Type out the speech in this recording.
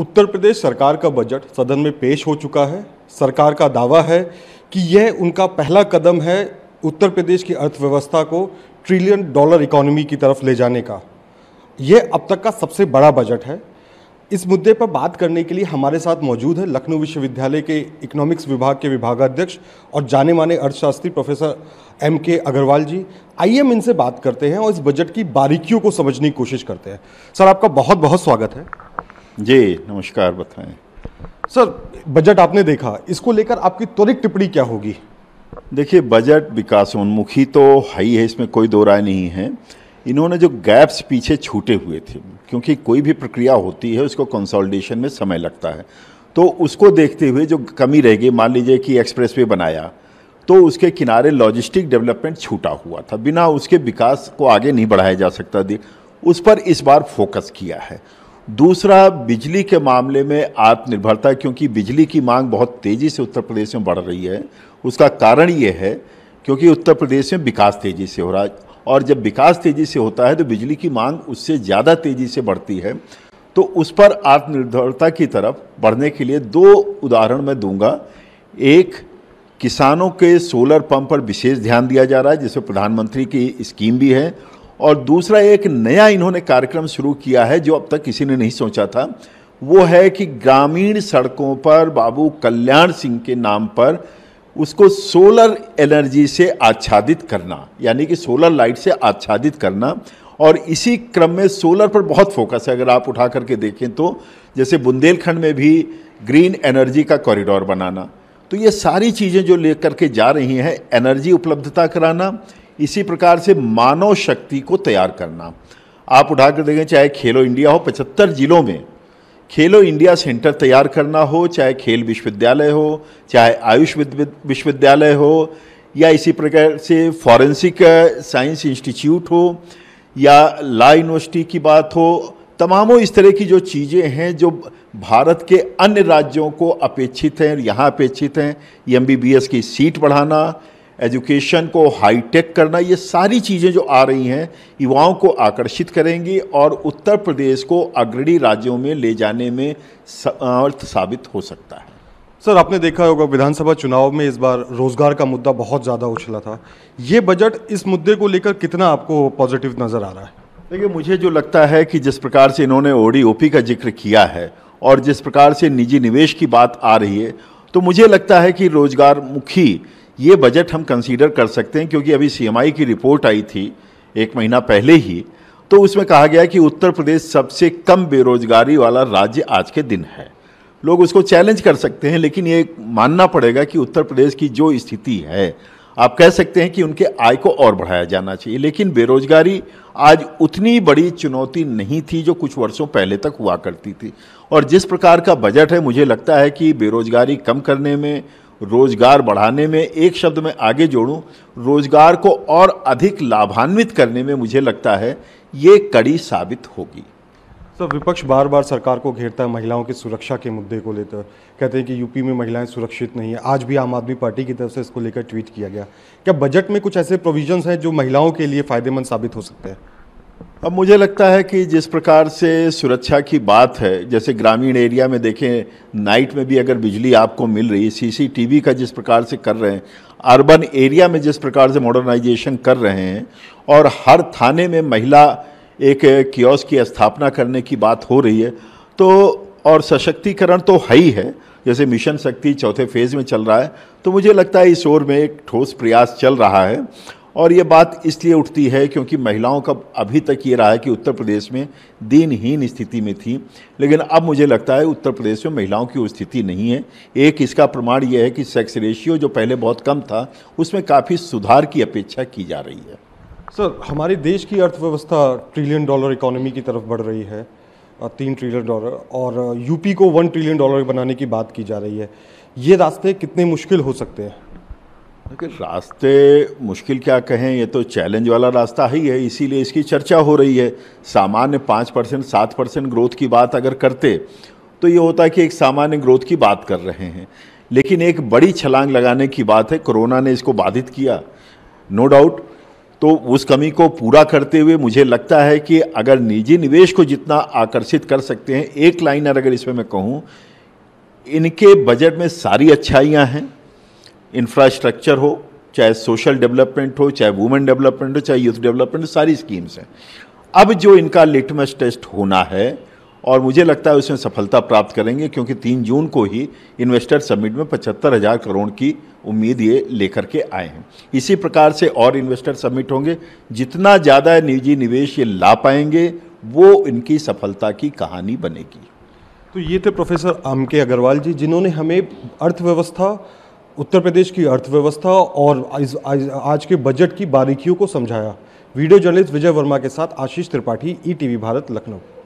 उत्तर प्रदेश सरकार का बजट सदन में पेश हो चुका है सरकार का दावा है कि यह उनका पहला कदम है उत्तर प्रदेश की अर्थव्यवस्था को ट्रिलियन डॉलर इकोनॉमी की तरफ ले जाने का यह अब तक का सबसे बड़ा बजट है इस मुद्दे पर बात करने के लिए हमारे साथ मौजूद है लखनऊ विश्वविद्यालय के इकोनॉमिक्स विभाग के विभागाध्यक्ष और जाने माने अर्थशास्त्री प्रोफेसर एम के अग्रवाल जी आइए हम इनसे बात करते हैं और इस बजट की बारीकियों को समझने की कोशिश करते हैं सर आपका बहुत बहुत स्वागत है जी नमस्कार बताएं सर बजट आपने देखा इसको लेकर आपकी त्वरित टिप्पणी क्या होगी देखिए बजट विकासोन्मुखी तो है ही है इसमें कोई दो राय नहीं है इन्होंने जो गैप्स पीछे छूटे हुए थे क्योंकि कोई भी प्रक्रिया होती है उसको कंसोलिडेशन में समय लगता है तो उसको देखते हुए जो कमी रह गई मान लीजिए कि एक्सप्रेस वे बनाया तो उसके किनारे लॉजिस्टिक डेवलपमेंट छूटा हुआ था बिना उसके विकास को आगे नहीं बढ़ाया जा सकता उस पर इस बार फोकस किया है दूसरा बिजली के मामले में आत्मनिर्भरता क्योंकि बिजली की मांग बहुत तेज़ी से उत्तर प्रदेश में बढ़ रही है उसका कारण ये है क्योंकि उत्तर प्रदेश में विकास तेज़ी से हो रहा है और जब विकास तेज़ी से होता है तो बिजली की मांग उससे ज़्यादा तेज़ी से बढ़ती है तो उस पर आत्मनिर्भरता की तरफ बढ़ने के लिए दो उदाहरण मैं दूंगा एक किसानों के सोलर पंप पर विशेष ध्यान दिया जा रहा है जिसमें प्रधानमंत्री की स्कीम भी है और दूसरा एक नया इन्होंने कार्यक्रम शुरू किया है जो अब तक किसी ने नहीं सोचा था वो है कि ग्रामीण सड़कों पर बाबू कल्याण सिंह के नाम पर उसको सोलर एनर्जी से आच्छादित करना यानी कि सोलर लाइट से आच्छादित करना और इसी क्रम में सोलर पर बहुत फोकस है अगर आप उठा करके देखें तो जैसे बुंदेलखंड में भी ग्रीन एनर्जी का कॉरिडोर बनाना तो ये सारी चीज़ें जो लेकर के जा रही हैं एनर्जी उपलब्धता कराना इसी प्रकार से मानव शक्ति को तैयार करना आप उठा कर देखें चाहे खेलो इंडिया हो पचहत्तर ज़िलों में खेलो इंडिया सेंटर तैयार करना हो चाहे खेल विश्वविद्यालय हो चाहे आयुष विश्वविद्यालय हो या इसी प्रकार से फॉरेंसिक साइंस इंस्टीट्यूट हो या ला यूनिवर्सिटी की बात हो तमामों इस तरह की जो चीज़ें हैं जो भारत के अन्य राज्यों को अपेक्षित हैं यहाँ अपेक्षित हैं एम बी की सीट बढ़ाना एजुकेशन को हाईटेक करना ये सारी चीज़ें जो आ रही हैं युवाओं को आकर्षित करेंगी और उत्तर प्रदेश को अग्रणी राज्यों में ले जाने में समर्थ साबित हो सकता है सर आपने देखा होगा विधानसभा चुनाव में इस बार रोजगार का मुद्दा बहुत ज़्यादा उछला था ये बजट इस मुद्दे को लेकर कितना आपको पॉजिटिव नज़र आ रहा है देखिए मुझे जो लगता है कि जिस प्रकार से इन्होंने ओपी का जिक्र किया है और जिस प्रकार से निजी निवेश की बात आ रही है तो मुझे लगता है कि रोजगार मुखी ये बजट हम कंसीडर कर सकते हैं क्योंकि अभी सीएमआई की रिपोर्ट आई थी एक महीना पहले ही तो उसमें कहा गया कि उत्तर प्रदेश सबसे कम बेरोजगारी वाला राज्य आज के दिन है लोग उसको चैलेंज कर सकते हैं लेकिन ये मानना पड़ेगा कि उत्तर प्रदेश की जो स्थिति है आप कह सकते हैं कि उनके आय को और बढ़ाया जाना चाहिए लेकिन बेरोजगारी आज उतनी बड़ी चुनौती नहीं थी जो कुछ वर्षों पहले तक हुआ करती थी और जिस प्रकार का बजट है मुझे लगता है कि बेरोजगारी कम करने में रोजगार बढ़ाने में एक शब्द में आगे जोड़ूं रोजगार को और अधिक लाभान्वित करने में मुझे लगता है ये कड़ी साबित होगी सर तो विपक्ष बार बार सरकार को घेरता है महिलाओं की सुरक्षा के मुद्दे को लेकर कहते हैं कि यूपी में महिलाएं सुरक्षित नहीं है आज भी आम आदमी पार्टी की तरफ से इसको लेकर ट्वीट किया गया क्या बजट में कुछ ऐसे प्रोविजंस हैं जो महिलाओं के लिए फ़ायदेमंद साबित हो सकते हैं अब मुझे लगता है कि जिस प्रकार से सुरक्षा की बात है जैसे ग्रामीण एरिया में देखें नाइट में भी अगर बिजली आपको मिल रही है सी का जिस प्रकार से कर रहे हैं अर्बन एरिया में जिस प्रकार से मॉडर्नाइजेशन कर रहे हैं और हर थाने में महिला एक कियोस की स्थापना करने की बात हो रही है तो और सशक्तिकरण तो है ही है जैसे मिशन शक्ति चौथे फेज़ में चल रहा है तो मुझे लगता है इस ओर में एक ठोस प्रयास चल रहा है और ये बात इसलिए उठती है क्योंकि महिलाओं का अभी तक ये रहा है कि उत्तर प्रदेश में दीनहीन स्थिति में थी लेकिन अब मुझे लगता है उत्तर प्रदेश में महिलाओं की वो स्थिति नहीं है एक इसका प्रमाण यह है कि सेक्स रेशियो जो पहले बहुत कम था उसमें काफ़ी सुधार की अपेक्षा की जा रही है सर हमारे देश की अर्थव्यवस्था ट्रिलियन डॉलर इकोनॉमी की तरफ बढ़ रही है तीन ट्रिलियन डॉलर और यूपी को वन ट्रिलियन डॉलर बनाने की बात की जा रही है ये रास्ते कितने मुश्किल हो सकते हैं देखिए रास्ते मुश्किल क्या कहें ये तो चैलेंज वाला रास्ता ही है इसीलिए इसकी चर्चा हो रही है सामान्य पाँच परसेंट सात परसेंट ग्रोथ की बात अगर करते तो ये होता है कि एक सामान्य ग्रोथ की बात कर रहे हैं लेकिन एक बड़ी छलांग लगाने की बात है कोरोना ने इसको बाधित किया नो डाउट तो उस कमी को पूरा करते हुए मुझे लगता है कि अगर निजी निवेश को जितना आकर्षित कर सकते हैं एक लाइनर अगर इसमें मैं कहूँ इनके बजट में सारी अच्छाइयाँ हैं इंफ्रास्ट्रक्चर हो चाहे सोशल डेवलपमेंट हो चाहे वुमेन डेवलपमेंट हो चाहे यूथ डेवलपमेंट हो सारी स्कीम्स हैं अब जो इनका लिटमस टेस्ट होना है और मुझे लगता है उसमें सफलता प्राप्त करेंगे क्योंकि तीन जून को ही इन्वेस्टर समिट में पचहत्तर हज़ार करोड़ की उम्मीद ये लेकर के आए हैं इसी प्रकार से और इन्वेस्टर समिट होंगे जितना ज़्यादा निजी निवेश ये ला पाएंगे वो इनकी सफलता की कहानी बनेगी तो ये थे प्रोफेसर आम के अग्रवाल जी जिन्होंने हमें अर्थव्यवस्था उत्तर प्रदेश की अर्थव्यवस्था और आज, आज, आज के बजट की बारीकियों को समझाया वीडियो जर्नलिस्ट विजय वर्मा के साथ आशीष त्रिपाठी ई e भारत लखनऊ